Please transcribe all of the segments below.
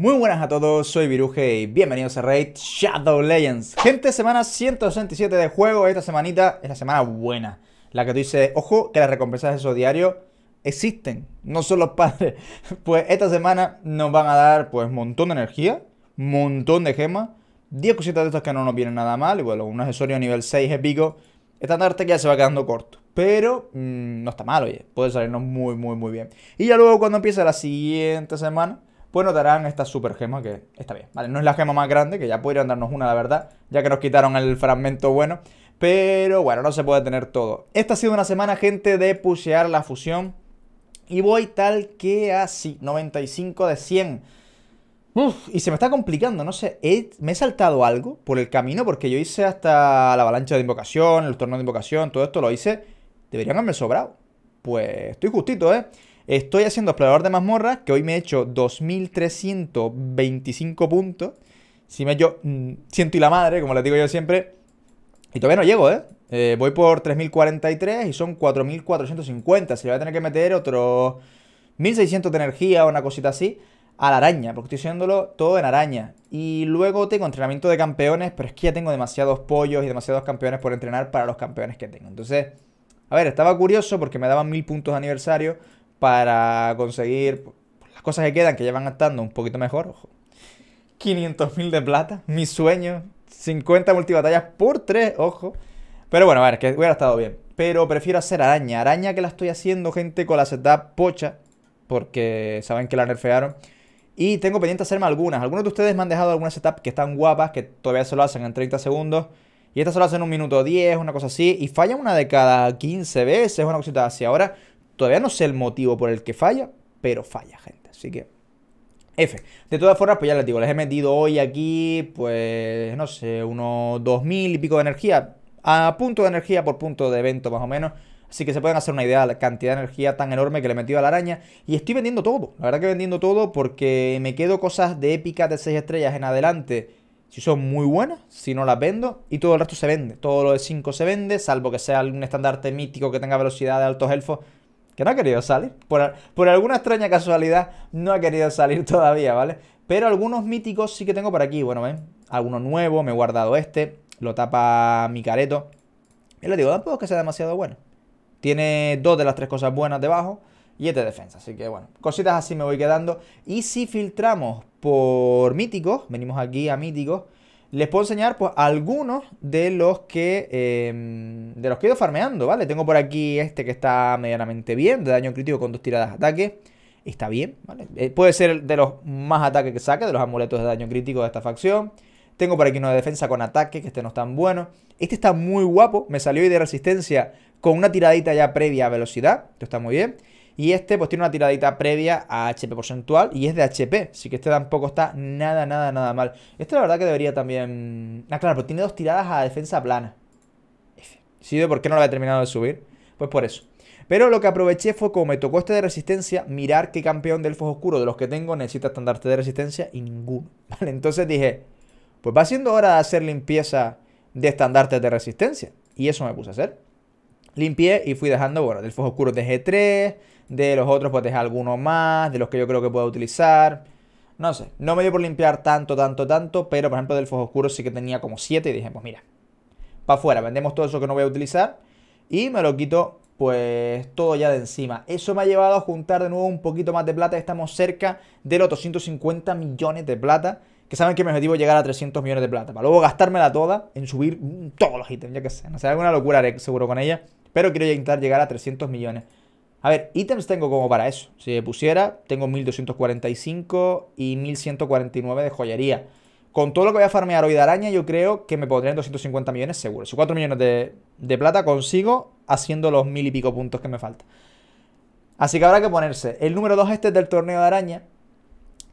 Muy buenas a todos, soy Viruje y bienvenidos a Raid Shadow Legends. Gente, semana 167 de juego, esta semanita es la semana buena. La que tú dices, ojo, que las recompensas de esos diarios existen, no son los padres. Pues esta semana nos van a dar pues montón de energía, montón de gemas, 10 cositas de estos que no nos vienen nada mal, y bueno, un accesorio a nivel 6 épico. Esta que ya se va quedando corto, pero mm, no está mal, oye, puede salirnos muy, muy, muy bien. Y ya luego cuando empiece la siguiente semana pues notarán esta super gema que está bien. Vale, no es la gema más grande, que ya podrían darnos una, la verdad, ya que nos quitaron el fragmento bueno. Pero bueno, no se puede tener todo. Esta ha sido una semana, gente, de pushear la fusión. Y voy tal que así, 95 de 100. Uf, y se me está complicando, no sé, me he saltado algo por el camino porque yo hice hasta la avalancha de invocación, el torneo de invocación, todo esto lo hice. Deberían haberme sobrado. Pues estoy justito, ¿eh? Estoy haciendo explorador de mazmorras, que hoy me he hecho 2325 puntos. Si me yo mm, siento y la madre, como le digo yo siempre. Y todavía no llego, ¿eh? eh voy por 3043 y son 4450. Se le voy a tener que meter otros 1600 de energía o una cosita así a la araña, porque estoy haciéndolo todo en araña. Y luego tengo entrenamiento de campeones, pero es que ya tengo demasiados pollos y demasiados campeones por entrenar para los campeones que tengo. Entonces, a ver, estaba curioso porque me daban 1.000 puntos de aniversario, para conseguir las cosas que quedan, que ya van estando un poquito mejor, ojo. 500.000 de plata, mi sueño, 50 multibatallas por 3, ojo. Pero bueno, a ver, que hubiera estado bien. Pero prefiero hacer araña. Araña que la estoy haciendo, gente, con la setup pocha. Porque saben que la nerfearon. Y tengo pendiente hacerme algunas. Algunos de ustedes me han dejado algunas setups que están guapas, que todavía se lo hacen en 30 segundos. Y estas se lo hacen en un minuto 10, una cosa así. Y fallan una de cada 15 veces, una cosita así. Ahora Todavía no sé el motivo por el que falla, pero falla, gente. Así que F. De todas formas, pues ya les digo, les he metido hoy aquí, pues, no sé, unos 2000 y pico de energía. A punto de energía por punto de evento, más o menos. Así que se pueden hacer una idea de la cantidad de energía tan enorme que le he metido a la araña. Y estoy vendiendo todo. La verdad que vendiendo todo porque me quedo cosas de épica de 6 estrellas en adelante. Si son muy buenas, si no las vendo. Y todo el resto se vende. Todo lo de 5 se vende, salvo que sea algún estandarte mítico que tenga velocidad de altos elfos que no ha querido salir. Por, por, alguna extraña casualidad no ha querido salir todavía, ¿vale? Pero algunos míticos sí que tengo por aquí. Bueno, ven, ¿eh? alguno nuevo, me he guardado este, lo tapa mi careto. Y le digo, tampoco ah, es que sea demasiado bueno. Tiene dos de las tres cosas buenas debajo y este defensa. Así que bueno, cositas así me voy quedando. Y si filtramos por míticos, venimos aquí a míticos les puedo enseñar pues algunos de los que em, de los que he ido farmeando, ¿vale? Tengo por aquí este que está medianamente bien, de daño crítico con dos tiradas de ataque. Está bien, ¿vale? Eh, puede ser de los más ataques que saque, de los amuletos de daño crítico de esta facción. Tengo por aquí uno de defensa con ataque, que este no es tan bueno. Este está muy guapo, me salió hoy de resistencia con una tiradita ya previa a velocidad, esto está muy bien. Y este pues tiene una tiradita previa a HP porcentual y es de HP. Así que este tampoco está nada, nada, nada mal. Este la verdad que debería también... Ah, claro, Pero pues tiene dos tiradas a defensa plana. ¿Sí? ¿De por qué no lo había terminado de subir? Pues por eso. Pero lo que aproveché fue como me tocó este de resistencia, mirar qué campeón del elfos oscuro de los que tengo necesita estandarte de resistencia y ninguno. Vale, entonces dije, pues va siendo hora de hacer limpieza de estandartes de resistencia. Y eso me puse a hacer. Limpié y fui dejando, bueno, del fos oscuro de G3, de los otros, pues dejé alguno más, de los que yo creo que pueda utilizar. No sé, no me dio por limpiar tanto, tanto, tanto, pero por ejemplo del fojo oscuro sí que tenía como 7 y dije, pues mira, para afuera, vendemos todo eso que no voy a utilizar y me lo quito pues todo ya de encima. Eso me ha llevado a juntar de nuevo un poquito más de plata. Estamos cerca de los 250 millones de plata. Que saben que mi objetivo es llegar a 300 millones de plata. Para luego gastármela toda en subir todos los ítems, ya que sé. No sé, alguna locura seguro con ella. Pero quiero intentar llegar a 300 millones. A ver, ítems tengo como para eso. Si pusiera, tengo 1245 y 1149 de joyería. Con todo lo que voy a farmear hoy de araña, yo creo que me pondré en 250 millones seguro. Si 4 millones de, de plata consigo haciendo los mil y pico puntos que me falta. Así que habrá que ponerse. El número 2 este es del torneo de araña.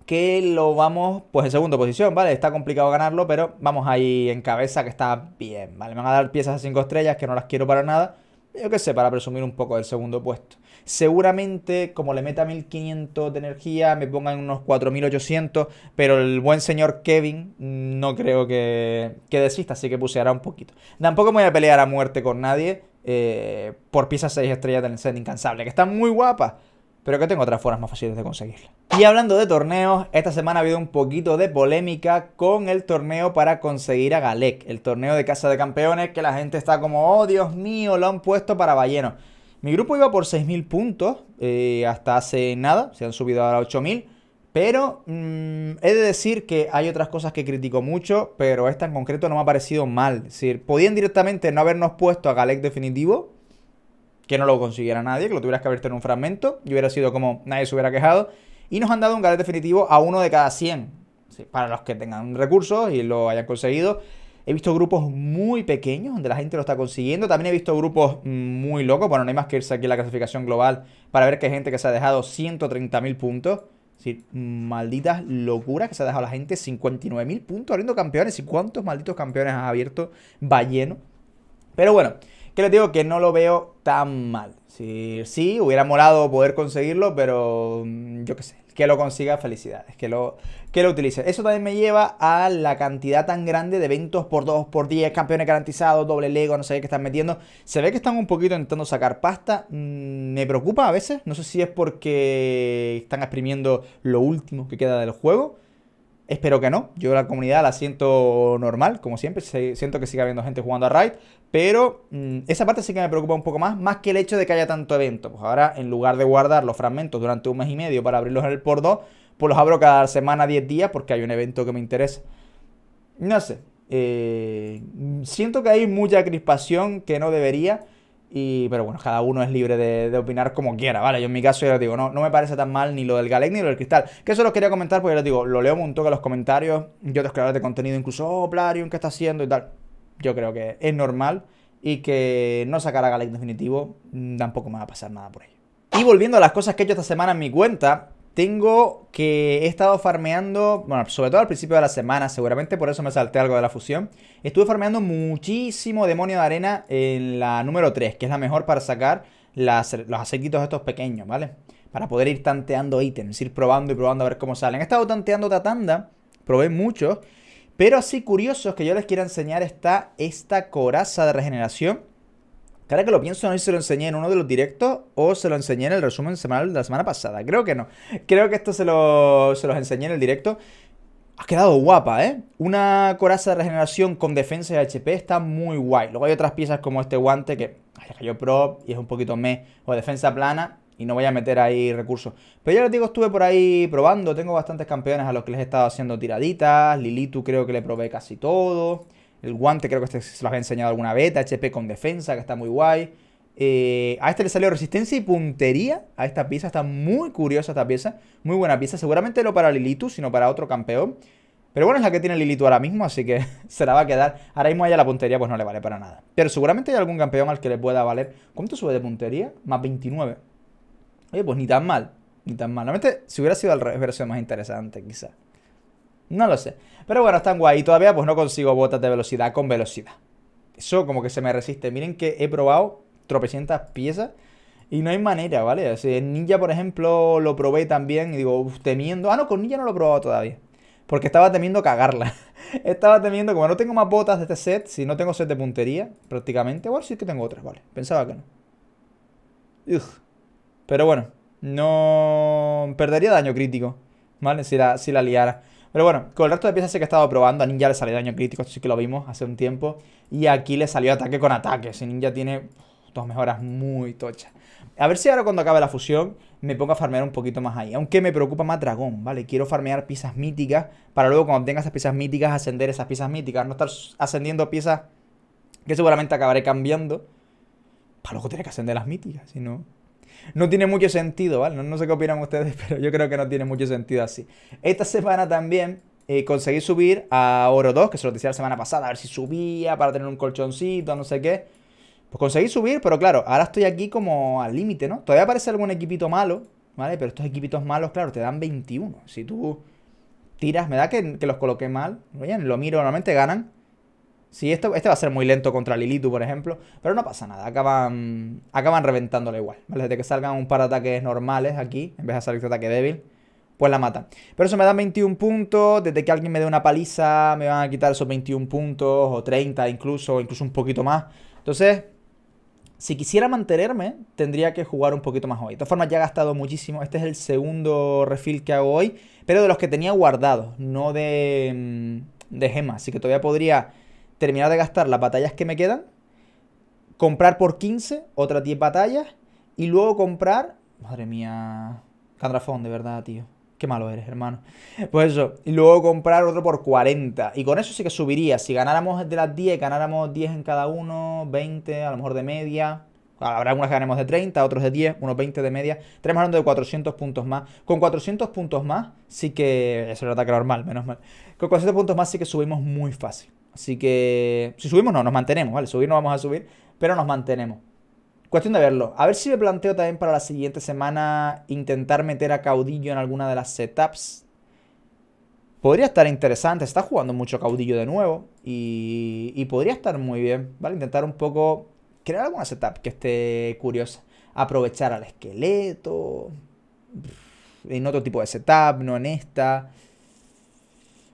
Que lo vamos, pues en segunda posición, ¿vale? Está complicado ganarlo, pero vamos ahí en cabeza que está bien, ¿vale? Me van a dar piezas a 5 estrellas que no las quiero para nada. Yo qué sé, para presumir un poco del segundo puesto. Seguramente, como le meta 1500 de energía, me pongan unos 4800, pero el buen señor Kevin mm, no creo que, desista, así que puseará un poquito. Tampoco me voy a pelear a muerte con nadie eh, por piezas 6 estrellas del set incansable, que están muy guapas pero que tengo otras formas más fáciles de conseguirla. Y hablando de torneos, esta semana ha habido un poquito de polémica con el torneo para conseguir a Galec, el torneo de Casa de Campeones que la gente está como, oh Dios mío, lo han puesto para Balleno. Mi grupo iba por 6.000 puntos eh, hasta hace nada, se han subido ahora a 8.000, pero mm, he de decir que hay otras cosas que critico mucho, pero esta en concreto no me ha parecido mal. Es decir, podían directamente no habernos puesto a Galec definitivo, que no lo consiguiera nadie, que lo tuvieras que haber en un fragmento, y hubiera sido como nadie se hubiera quejado, y nos han dado un Galec definitivo a uno de cada 100, para los que tengan recursos y lo hayan conseguido. He visto grupos muy pequeños donde la gente lo está consiguiendo. También he visto grupos muy locos. Bueno, no hay más que irse aquí a la clasificación global para ver que hay gente que se ha dejado 130.000 puntos. Es decir, malditas locuras que se ha dejado la gente. 59.000 puntos abriendo campeones. ¿Y cuántos malditos campeones ha abierto? Va Pero bueno, que les digo que no lo veo tan mal. Si sí, hubiera molado poder conseguirlo, pero mm, yo qué sé, que lo consiga, felicidades, que lo, que lo utilice. Eso también me lleva a la cantidad tan grande de eventos por 2, por 10, campeones garantizados, doble Lego, no sé qué están metiendo. Se ve que están un poquito intentando sacar pasta. Mm, me preocupa a veces, no sé si es porque están exprimiendo lo último que queda del juego Espero que no. Yo la comunidad la siento normal, como siempre. Siento que sigue habiendo gente jugando a Raid. Pero mm, esa parte sí que me preocupa un poco más, más que el hecho de que haya tanto evento. Pues ahora, en lugar de guardar los fragmentos durante un mes y medio para abrirlos en el por 2, pues los abro cada semana 10 días porque hay un evento que me interesa. No sé. Eh, siento que hay mucha crispación que no debería. Y, pero bueno, cada uno es libre de, opinar como quiera, ¿vale? Yo en mi caso ya digo, no, no me parece tan mal ni lo del Galec ni lo del Cristal. Que eso lo quería comentar porque ya les digo, lo leo un montón en los comentarios Yo te creadores de contenido, incluso, oh, Plarium, ¿qué está haciendo? y tal. Yo creo que es normal y que no sacar a definitivo mm, tampoco me va a pasar nada por ello. Y volviendo a las cosas que he hecho esta semana en mi cuenta, tengo que he estado farmeando, bueno, sobre todo al principio de la semana, seguramente por eso me salté algo de la fusión. Estuve farmeando muchísimo demonio de arena en la número 3, que es la mejor para sacar las, los acequitos estos pequeños, ¿vale? Para poder ir tanteando ítems, ir probando y probando a ver cómo salen. He estado tanteando otra tanda, probé muchos, pero así curiosos que yo les quiero enseñar está esta coraza de regeneración que que lo pienso, no sé si se lo enseñé en uno de los directos o se lo enseñé en el resumen semanal de la semana pasada. Creo que no. Creo que esto se, lo, se los enseñé en el directo. Ha quedado guapa, ¿eh? Una coraza de regeneración con defensa y HP está muy guay. Luego hay otras piezas como este guante que ay, cayó prop y es un poquito me o defensa plana y no voy a meter ahí recursos. Pero ya les digo, estuve por ahí probando. Tengo bastantes campeones a los que les he estado haciendo tiraditas. Lilitu creo que le probé casi todo. El guante creo que este se los había enseñado alguna beta. HP con defensa, que está muy guay. Eh, a este le salió resistencia y puntería a esta pieza. Está muy curiosa esta pieza. Muy buena pieza. Seguramente no para Lilitu, sino para otro campeón. Pero bueno, es la que tiene Lilitu ahora mismo, así que se la va a quedar. Ahora mismo ella la puntería pues no le vale para nada. Pero seguramente hay algún campeón al que le pueda valer. ¿Cuánto sube de puntería? Más 29. Oye, pues ni tan mal. Ni tan mal. mente si hubiera sido al revés, más interesante, quizá no lo sé. Pero bueno, están guay. Y todavía pues no consigo botas de velocidad con velocidad. Eso como que se me resiste. Miren que he probado tropecientas piezas y no hay manera, ¿vale? Si sea, Ninja, por ejemplo, lo probé también y digo, temiendo... Ah, no, con Ninja no lo he probado todavía. Porque estaba temiendo cagarla. estaba temiendo, como no tengo más botas de este set, si no tengo set de puntería, prácticamente. Bueno, sí que tengo otras, vale. Pensaba que no. Uf. Pero bueno, no... Perdería daño crítico, ¿vale? Si la, si la liara. Pero bueno, con el resto de piezas sí que he estado probando. A Ninja le sale daño crítico, esto sí que lo vimos hace un tiempo. Y aquí le salió ataque con ataque. Si Ninja tiene dos mejoras muy tochas. A ver si ahora cuando acabe la fusión me pongo a farmear un poquito más ahí. Aunque me preocupa más dragón, ¿vale? Quiero farmear piezas míticas para luego cuando tenga esas piezas míticas ascender esas piezas míticas. No estar ascendiendo piezas que seguramente acabaré cambiando. Para luego tener que ascender las míticas, si no... No tiene mucho sentido, ¿vale? No, sé qué opinan ustedes, pero yo creo que no tiene mucho sentido así. Esta semana también eh, conseguí subir a Oro 2, que se lo decía la semana pasada, a ver si subía para tener un colchoncito, no sé qué. Pues conseguí subir, pero claro, ahora estoy aquí como al límite, ¿no? Todavía aparece algún equipito malo, ¿vale? Pero estos equipitos malos, claro, te dan 21. Si tú tiras, me da que, que los coloqué mal, oye, lo miro, normalmente ganan Sí, este, este, va a ser muy lento contra Lilitu, por ejemplo. Pero no pasa nada, acaban, acaban reventándola igual. ¿vale? Desde que salgan un par de ataques normales aquí, en vez de salir este ataque débil, pues la matan. Pero eso me da 21 puntos. Desde que alguien me dé una paliza, me van a quitar esos 21 puntos, o 30 incluso, o incluso un poquito más. Entonces, si quisiera mantenerme, tendría que jugar un poquito más hoy. De todas formas, ya he gastado muchísimo. Este es el segundo refill que hago hoy, pero de los que tenía guardados, no de, mm, de gemas. Así que todavía podría terminar de gastar las batallas que me quedan, comprar por 15 otras 10 batallas y luego comprar... Madre mía, Candrafón, de verdad, tío. Qué malo eres, hermano. Pues eso, y luego comprar otro por 40. Y con eso sí que subiría. Si ganáramos de las 10, ganáramos 10 en cada uno, 20, a lo mejor de media. Habrá algunas que ganemos de 30, otros de 10, unos 20 de media. Tenemos hablando de 400 puntos más. Con 400 puntos más, sí que. Eso era ataque normal, menos mal. Con 400 puntos más, sí que subimos muy fácil. Así que si subimos no, nos mantenemos, ¿vale? Subir no vamos a subir, pero nos mantenemos. Cuestión de verlo. A ver si me planteo también para la siguiente semana intentar meter a Caudillo en alguna de las setups. Podría estar interesante, está jugando mucho Caudillo de nuevo y, y podría estar muy bien, ¿vale? Intentar un poco crear alguna setup que esté curiosa. Aprovechar al esqueleto, en otro tipo de setup, no en esta.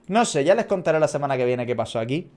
No sé, ya les contaré la semana que viene qué pasó aquí.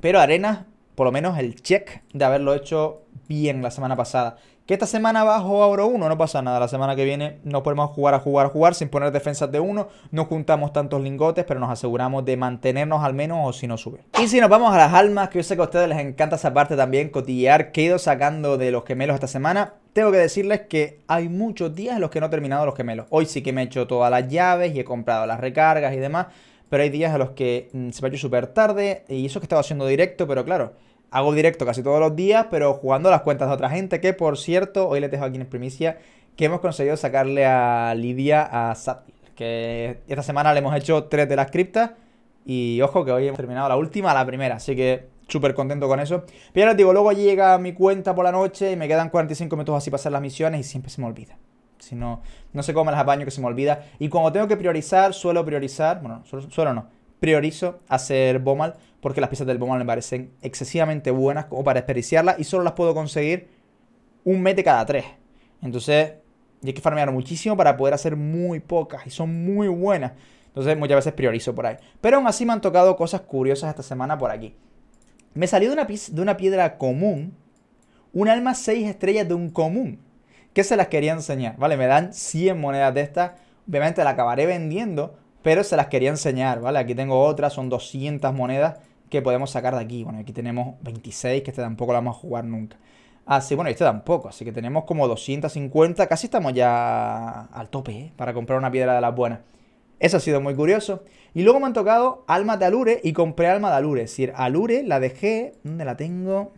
Pero arena, por lo menos el check de haberlo hecho bien la semana pasada. Que esta semana bajo a oro 1, no pasa nada. La semana que viene nos podemos jugar a jugar a jugar sin poner defensas de uno. No juntamos tantos lingotes, pero nos aseguramos de mantenernos al menos o si no sube. Y si nos vamos a las almas, que yo sé que a ustedes les encanta esa parte también, cotillear, que he ido sacando de los gemelos esta semana. Tengo que decirles que hay muchos días en los que no he terminado los gemelos. Hoy sí que me he hecho todas las llaves y he comprado las recargas y demás pero hay días a los que mm, se me ha hecho súper tarde y eso es que estaba haciendo directo, pero claro, hago directo casi todos los días, pero jugando las cuentas de otra gente, que por cierto, hoy les dejo aquí en primicia que hemos conseguido sacarle a Lidia a Sapil, que esta semana le hemos hecho tres de las criptas y ojo que hoy hemos terminado la última, la primera, así que súper contento con eso. Pero ya les digo, luego llega mi cuenta por la noche y me quedan 45 minutos así para hacer las misiones y siempre se me olvida. Si no, no sé cómo me las apaño que se me olvida. Y cuando tengo que priorizar, suelo priorizar, bueno, suelo, no, priorizo hacer Bomal porque las piezas del Bomal me parecen excesivamente buenas como para desperdiciarlas y solo las puedo conseguir un mete cada tres. Entonces, y hay que farmear muchísimo para poder hacer muy pocas y son muy buenas. Entonces, muchas veces priorizo por ahí. Pero aún así me han tocado cosas curiosas esta semana por aquí. Me salió de una, de una piedra común un alma 6 estrellas de un común. ¿Qué se las quería enseñar? Vale, me dan 100 monedas de estas. Obviamente la acabaré vendiendo, pero se las quería enseñar, ¿vale? Aquí tengo otras, son 200 monedas que podemos sacar de aquí. Bueno, aquí tenemos 26, que este tampoco la vamos a jugar nunca. Así, ah, bueno, este tampoco, así que tenemos como 250, casi estamos ya al tope, ¿eh? Para comprar una piedra de las buenas. Eso ha sido muy curioso. Y luego me han tocado alma de Alure y compré alma de Alure. Es decir, Alure la dejé... ¿Dónde la tengo?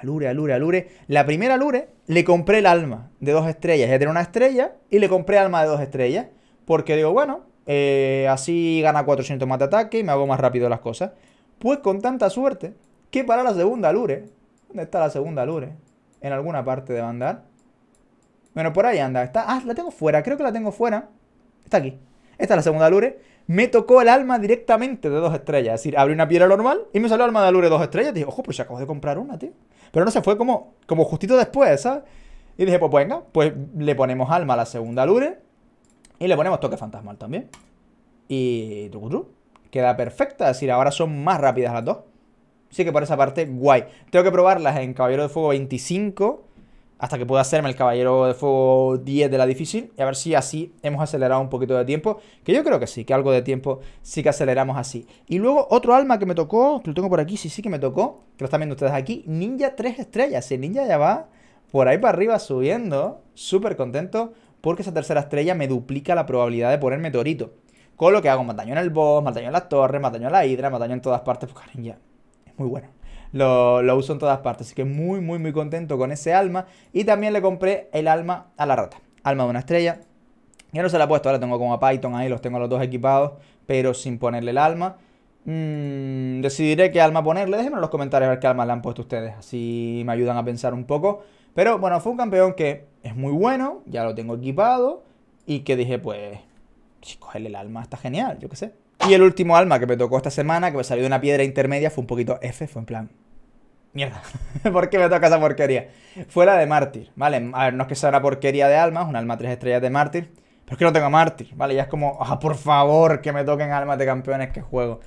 Alure, Alure, Alure. La primera Alure le compré el alma de dos estrellas. Ya tenía una estrella y le compré alma de dos estrellas. Porque digo, bueno, eh, así gana 400 más de ataque y me hago más rápido las cosas. Pues con tanta suerte que para la segunda Lure. ¿Dónde está la segunda Lure? En alguna parte de Bandar. Bueno, por ahí anda. Está, ah, la tengo fuera. Creo que la tengo fuera. Está aquí. Esta es la segunda Lure. Me tocó el alma directamente de dos estrellas. Es decir, abrí una piedra normal y me salió alma de Lure dos estrellas. Dije, ojo, pero pues se acabo de comprar una, tío. Pero no se fue como, como justito después, ¿sabes? Y dije, pues venga, pues le ponemos alma a la segunda Lure y le ponemos toque fantasmal también. Y queda perfecta, es decir, ahora son más rápidas las dos. Así que por esa parte, guay. Tengo que probarlas en Caballero de Fuego 25 hasta que pueda hacerme el caballero de fuego 10 de la difícil y a ver si así hemos acelerado un poquito de tiempo, que yo creo que sí, que algo de tiempo sí que aceleramos así. Y luego otro alma que me tocó, que lo tengo por aquí, sí, sí que me tocó, que lo están viendo ustedes aquí, Ninja 3 estrellas, el Ninja ya va por ahí para arriba subiendo, súper contento, porque esa tercera estrella me duplica la probabilidad de ponerme torito. Con lo que hago, más daño en el boss, más daño en las torres, más daño en la hidra, más daño en todas partes, pues ninja es muy bueno lo, uso en todas partes. Así que muy, muy, muy contento con ese alma. Y también le compré el alma a la rata. Alma de una estrella. Ya no se la he puesto, ahora tengo como a Python ahí, los tengo los dos equipados, pero sin ponerle el alma. Mmm. decidiré qué alma ponerle. Déjenme en los comentarios a ver qué alma le han puesto ustedes. Así me ayudan a pensar un poco. Pero bueno, fue un campeón que es muy bueno. Ya lo tengo equipado. Y que dije, pues, si cogerle el alma está genial, yo qué sé. Y el último alma que me tocó esta semana, que me salió de una piedra intermedia, fue un poquito F, fue en plan. Mierda, ¿por qué me toca esa porquería? Fue la de mártir, ¿vale? A ver, no es que sea una porquería de almas, un alma tres estrellas de mártir, pero es que no tengo mártir, ¿vale? Ya es como, ah, por favor, que me toquen almas de campeones que juego.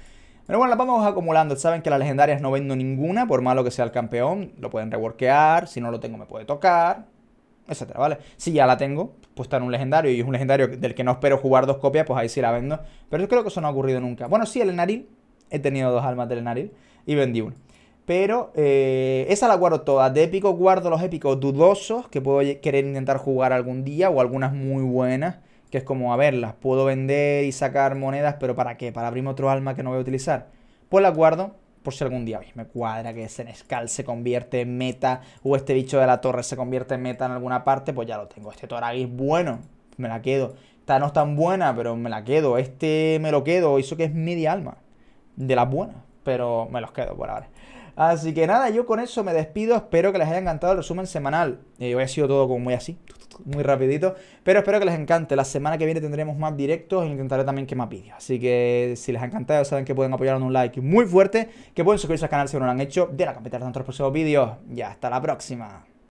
Pero bueno, las vamos acumulando. Saben que las legendarias no vendo ninguna, por malo que sea el campeón. Lo pueden reworkear, si no lo tengo me puede tocar, etcétera, ¿vale? Si ya la tengo, pues está en un legendario y es un legendario del que no espero jugar dos copias, pues ahí sí la vendo. Pero yo creo que eso no ha ocurrido nunca. Bueno, sí, el Enaril. He tenido dos almas del Enaril y vendí una. Pero eh, esa la guardo toda. De épico guardo los épicos dudosos que puedo querer intentar jugar algún día o algunas muy buenas. Que es como, a ver, puedo vender y sacar monedas, pero ¿para qué? ¿Para abrirme otro alma que no voy a utilizar? Pues la guardo por si algún día me cuadra que Senescal se convierte en meta o este bicho de la torre se convierte en meta en alguna parte, pues ya lo tengo. Este Toragui bueno, me la quedo. Esta no es tan buena, pero me la quedo. Este me lo quedo. Eso que es media alma. De las buenas. Pero me los quedo por ahora. Así que nada, yo con eso me despido. Espero que les haya encantado el resumen semanal. y eh, hoy ha sido todo como muy así muy rapidito. Pero espero que les encante. La semana que viene tendremos más directos e intentaré también que más vídeos. Así que si les ha encantado, saben que pueden apoyarnos un like muy fuerte, que pueden suscribirse al canal si no lo han hecho, de la capital de tantos próximos vídeos. Y hasta la próxima.